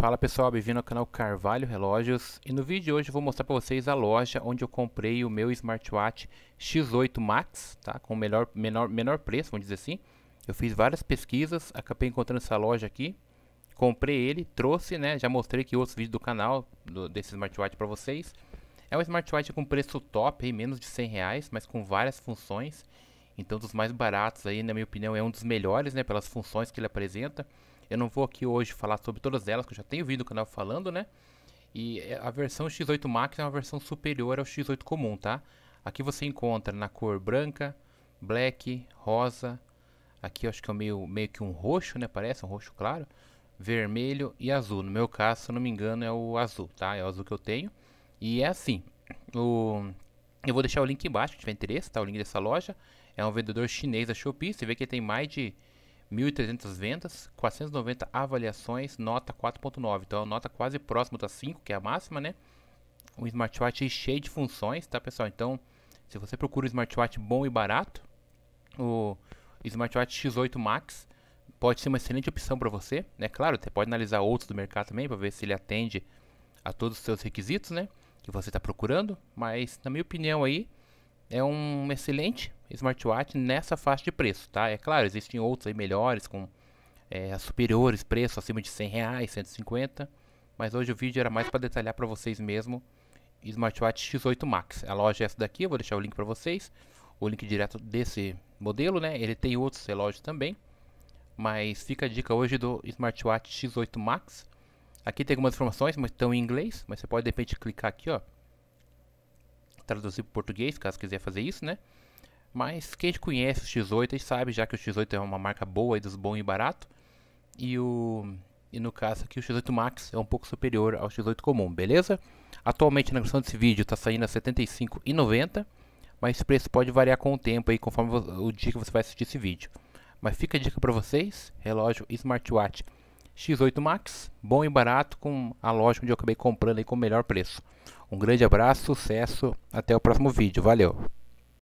Fala pessoal, bem-vindo ao canal Carvalho Relógios e no vídeo de hoje eu vou mostrar para vocês a loja onde eu comprei o meu smartwatch X8 Max, tá? com melhor, menor, menor preço, vamos dizer assim. Eu fiz várias pesquisas, acabei encontrando essa loja aqui, comprei ele, trouxe, né? já mostrei aqui outros vídeos do canal do, desse smartwatch para vocês. É um smartwatch com preço top, aí, menos de 100 reais, mas com várias funções. Então dos mais baratos aí, na minha opinião, é um dos melhores né? pelas funções que ele apresenta. Eu não vou aqui hoje falar sobre todas elas, que eu já tenho vídeo no canal falando, né? E é, a versão X8 Max é uma versão superior ao X8 comum, tá? Aqui você encontra na cor branca, black, rosa. Aqui eu acho que é meio, meio que um roxo, né? Parece um roxo claro. Vermelho e azul. No meu caso, se eu não me engano, é o azul, tá? É o azul que eu tenho. E é assim. O... Eu vou deixar o link embaixo, se tiver interesse, tá? O link dessa loja. É um vendedor chinês da Shopee. Você vê que ele tem mais de 1.300 vendas, 490 avaliações, nota 4.9. Então, é uma nota quase próximo da 5, que é a máxima, né? Um smartwatch cheio de funções, tá, pessoal? Então, se você procura um smartwatch bom e barato, o smartwatch X8 Max pode ser uma excelente opção para você, né? Claro, você pode analisar outros do mercado também para ver se ele atende a todos os seus requisitos, né? Que você está procurando, mas na minha opinião aí, é um excelente smartwatch nessa faixa de preço, tá? É claro, existem outros aí melhores com é, superiores preço acima de 100 reais, 150, mas hoje o vídeo era mais para detalhar para vocês mesmo smartwatch X8 Max. A loja é essa daqui, eu vou deixar o link para vocês, o link direto desse modelo, né? Ele tem outros relógios também, mas fica a dica hoje do smartwatch X8 Max. Aqui tem algumas informações, mas estão em inglês, mas você pode de repente clicar aqui, ó traduzir para português, caso quiser fazer isso, né? Mas quem conhece o X8 sabe já que o X8 é uma marca boa e dos bom e barato. E o e no caso aqui o X8 Max é um pouco superior ao X8 comum, beleza? Atualmente na versão desse vídeo está saindo a R$ 75,90, mas o preço pode variar com o tempo aí conforme o dia que você vai assistir esse vídeo. Mas fica a dica para vocês, relógio smartwatch X8 Max, bom e barato, com a loja onde eu acabei comprando aí com o melhor preço. Um grande abraço, sucesso, até o próximo vídeo, valeu!